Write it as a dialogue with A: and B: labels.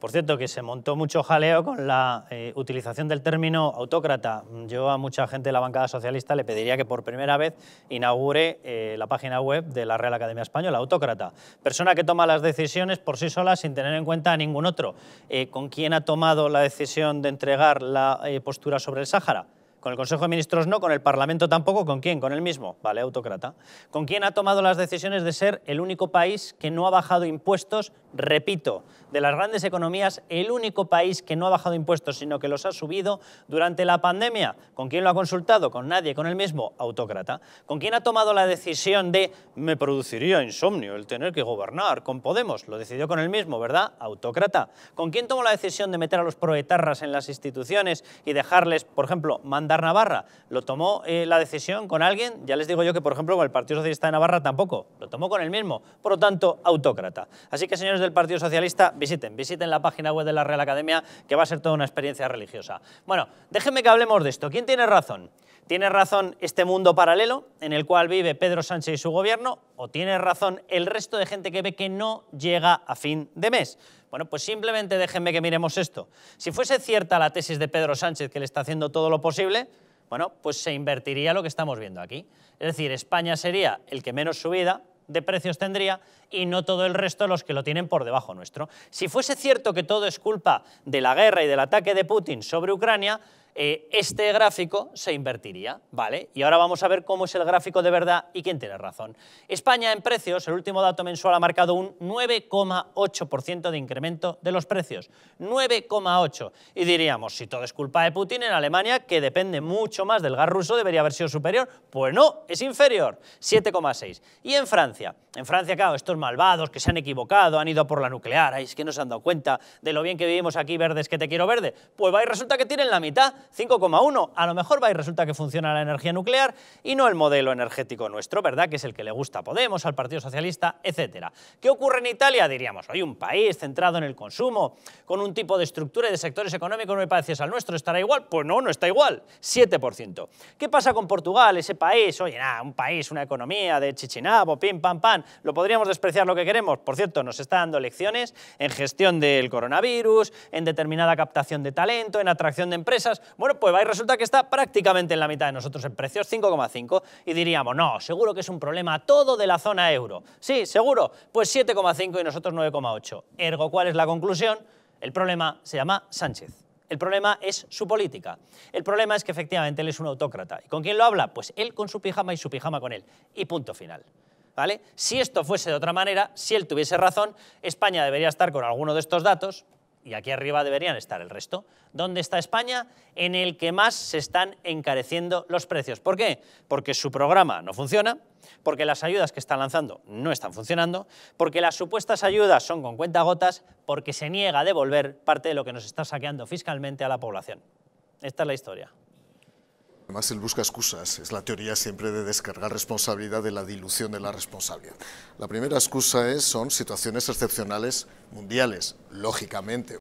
A: Por cierto, que se montó mucho jaleo con la eh, utilización del término autócrata. Yo a mucha gente de la bancada socialista le pediría que por primera vez inaugure eh, la página web de la Real Academia Española, autócrata. Persona que toma las decisiones por sí sola sin tener en cuenta a ningún otro. Eh, ¿Con quién ha tomado la decisión de entregar la postura sobre el Sáhara? Con el Consejo de Ministros no, con el Parlamento tampoco, ¿con quién? Con el mismo, vale, autócrata. ¿Con quién ha tomado las decisiones de ser el único país que no ha bajado impuestos? Repito, de las grandes economías, el único país que no ha bajado impuestos, sino que los ha subido durante la pandemia. ¿Con quién lo ha consultado? Con nadie, con el mismo, autócrata. ¿Con quién ha tomado la decisión de me produciría insomnio el tener que gobernar? Con Podemos, lo decidió con el mismo, ¿verdad? Autócrata. ¿Con quién tomó la decisión de meter a los proetarras en las instituciones y dejarles, por ejemplo, mandar dar Navarra. ¿Lo tomó eh, la decisión con alguien? Ya les digo yo que, por ejemplo, con el Partido Socialista de Navarra tampoco. Lo tomó con el mismo. Por lo tanto, autócrata. Así que, señores del Partido Socialista, visiten. Visiten la página web de la Real Academia, que va a ser toda una experiencia religiosa. Bueno, déjenme que hablemos de esto. ¿Quién tiene razón? ¿Tiene razón este mundo paralelo en el cual vive Pedro Sánchez y su gobierno? ¿O tiene razón el resto de gente que ve que no llega a fin de mes? Bueno, pues simplemente déjenme que miremos esto. Si fuese cierta la tesis de Pedro Sánchez que le está haciendo todo lo posible, bueno, pues se invertiría lo que estamos viendo aquí. Es decir, España sería el que menos subida de precios tendría y no todo el resto los que lo tienen por debajo nuestro. Si fuese cierto que todo es culpa de la guerra y del ataque de Putin sobre Ucrania, eh, este gráfico se invertiría, ¿vale? Y ahora vamos a ver cómo es el gráfico de verdad y quién tiene razón. España en precios, el último dato mensual ha marcado un 9,8% de incremento de los precios, 9,8. Y diríamos, si todo es culpa de Putin en Alemania, que depende mucho más del gas ruso, debería haber sido superior. Pues no, es inferior, 7,6. Y en Francia, en Francia, claro, estos malvados que se han equivocado, han ido por la nuclear, es que no se han dado cuenta de lo bien que vivimos aquí, verdes, que te quiero verde. Pues va y resulta que tienen la mitad, 5,1. A lo mejor va y resulta que funciona la energía nuclear y no el modelo energético nuestro, ¿verdad? Que es el que le gusta a Podemos, al Partido Socialista, etc. ¿Qué ocurre en Italia? Diríamos, hay un país centrado en el consumo, con un tipo de estructura y de sectores económicos no me parecidos al nuestro, ¿estará igual? Pues no, no está igual, 7%. ¿Qué pasa con Portugal, ese país? Oye, nada, un país, una economía de chichinabo, pim, pam, pam, lo podríamos despreciar lo que queremos. Por cierto, nos está dando lecciones en gestión del coronavirus, en determinada captación de talento, en atracción de empresas. Bueno, pues resulta que está prácticamente en la mitad de nosotros en precios, 5,5. Y diríamos, no, seguro que es un problema todo de la zona euro. Sí, seguro, pues 7,5 y nosotros 9,8. Ergo, ¿cuál es la conclusión? El problema se llama Sánchez. El problema es su política. El problema es que efectivamente él es un autócrata. ¿Y con quién lo habla? Pues él con su pijama y su pijama con él. Y punto final. ¿Vale? Si esto fuese de otra manera, si él tuviese razón, España debería estar con alguno de estos datos, y aquí arriba deberían estar el resto. ¿Dónde está España? En el que más se están encareciendo los precios. ¿Por qué? Porque su programa no funciona, porque las ayudas que están lanzando no están funcionando, porque las supuestas ayudas son con cuentagotas, porque se niega a devolver parte de lo que nos está saqueando fiscalmente a la población. Esta es la historia. Además, él busca excusas. Es la teoría siempre de descargar responsabilidad de la dilución de la responsabilidad. La primera excusa es, son situaciones excepcionales mundiales, lógicamente.